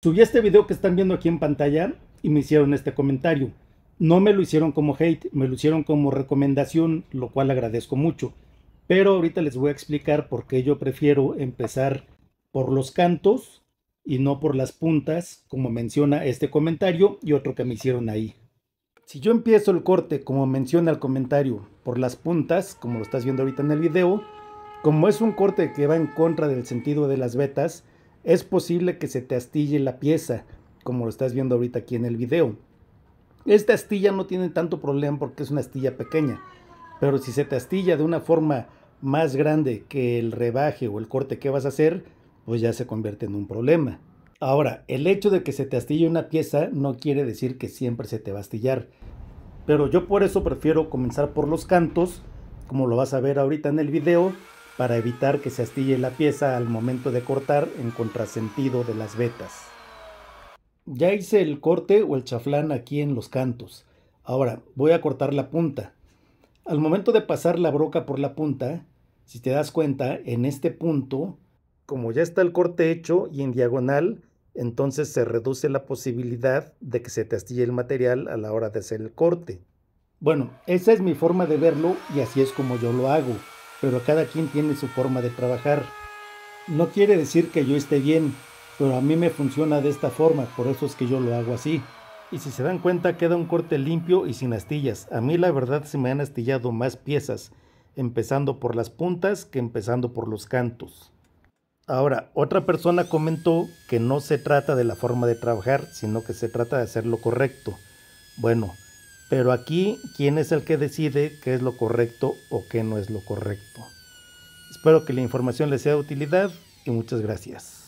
Subí este video que están viendo aquí en pantalla y me hicieron este comentario. No me lo hicieron como hate, me lo hicieron como recomendación, lo cual agradezco mucho. Pero ahorita les voy a explicar por qué yo prefiero empezar por los cantos y no por las puntas, como menciona este comentario y otro que me hicieron ahí. Si yo empiezo el corte, como menciona el comentario, por las puntas, como lo estás viendo ahorita en el video, como es un corte que va en contra del sentido de las vetas, es posible que se te astille la pieza, como lo estás viendo ahorita aquí en el video. Esta astilla no tiene tanto problema porque es una astilla pequeña, pero si se te astilla de una forma más grande que el rebaje o el corte que vas a hacer, pues ya se convierte en un problema. Ahora, el hecho de que se te astille una pieza no quiere decir que siempre se te va a astillar, pero yo por eso prefiero comenzar por los cantos, como lo vas a ver ahorita en el video, para evitar que se astille la pieza al momento de cortar en contrasentido de las vetas. Ya hice el corte o el chaflán aquí en los cantos. Ahora voy a cortar la punta. Al momento de pasar la broca por la punta, si te das cuenta, en este punto, como ya está el corte hecho y en diagonal, entonces se reduce la posibilidad de que se te astille el material a la hora de hacer el corte. Bueno, esa es mi forma de verlo y así es como yo lo hago pero cada quien tiene su forma de trabajar. No quiere decir que yo esté bien, pero a mí me funciona de esta forma, por eso es que yo lo hago así. Y si se dan cuenta queda un corte limpio y sin astillas. A mí la verdad se me han astillado más piezas, empezando por las puntas que empezando por los cantos. Ahora, otra persona comentó que no se trata de la forma de trabajar, sino que se trata de hacer lo correcto. Bueno, pero aquí, ¿quién es el que decide qué es lo correcto o qué no es lo correcto? Espero que la información les sea de utilidad y muchas gracias.